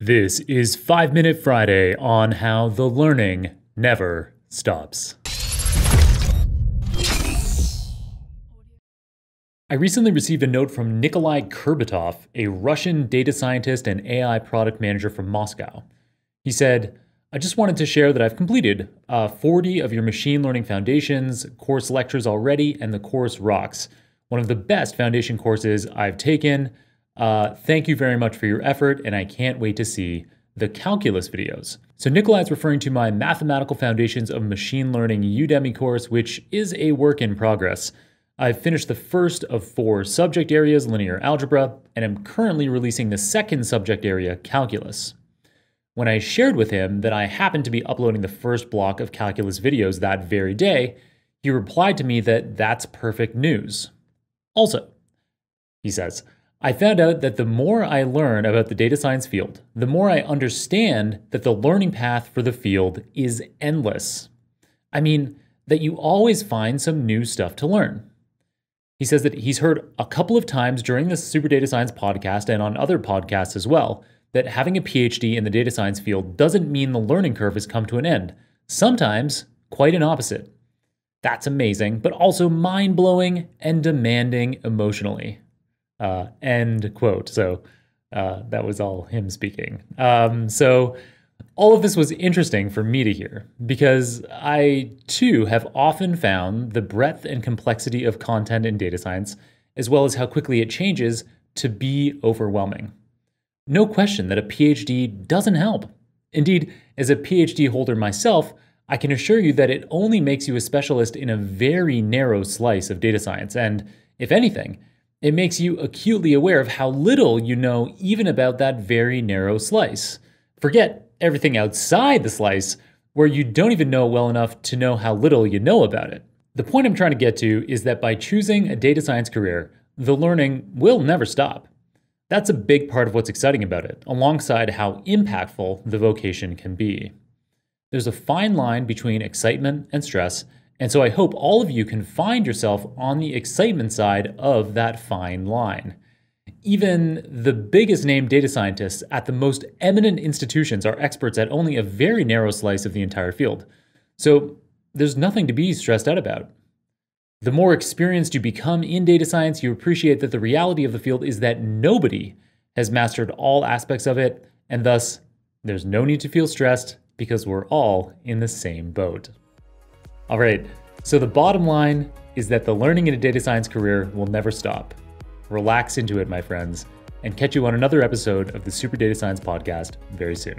This is 5 Minute Friday on how the learning never stops. I recently received a note from Nikolai Kurbatov, a Russian data scientist and AI product manager from Moscow. He said, I just wanted to share that I've completed uh, 40 of your machine learning foundations course lectures already, and the course rocks. One of the best foundation courses I've taken. Uh, thank you very much for your effort, and I can't wait to see the calculus videos. So Nikolai is referring to my Mathematical Foundations of Machine Learning Udemy course, which is a work in progress. I've finished the first of four subject areas, linear algebra, and am currently releasing the second subject area, calculus. When I shared with him that I happened to be uploading the first block of calculus videos that very day, he replied to me that that's perfect news. Also, he says, I found out that the more I learn about the data science field, the more I understand that the learning path for the field is endless. I mean, that you always find some new stuff to learn. He says that he's heard a couple of times during this Super Data Science podcast and on other podcasts as well that having a PhD in the data science field doesn't mean the learning curve has come to an end. Sometimes, quite an opposite. That's amazing, but also mind blowing and demanding emotionally. Uh, end quote. So uh, that was all him speaking. Um, so all of this was interesting for me to hear because I too have often found the breadth and complexity of content in data science, as well as how quickly it changes, to be overwhelming. No question that a PhD doesn't help. Indeed, as a PhD holder myself, I can assure you that it only makes you a specialist in a very narrow slice of data science, and if anything, it makes you acutely aware of how little you know even about that very narrow slice. Forget everything outside the slice, where you don't even know well enough to know how little you know about it. The point I'm trying to get to is that by choosing a data science career, the learning will never stop. That's a big part of what's exciting about it, alongside how impactful the vocation can be. There's a fine line between excitement and stress, and so I hope all of you can find yourself on the excitement side of that fine line. Even the biggest name data scientists at the most eminent institutions are experts at only a very narrow slice of the entire field. So there's nothing to be stressed out about. The more experienced you become in data science, you appreciate that the reality of the field is that nobody has mastered all aspects of it, and thus, there's no need to feel stressed because we're all in the same boat. All right, so the bottom line is that the learning in a data science career will never stop. Relax into it, my friends, and catch you on another episode of the Super Data Science Podcast very soon.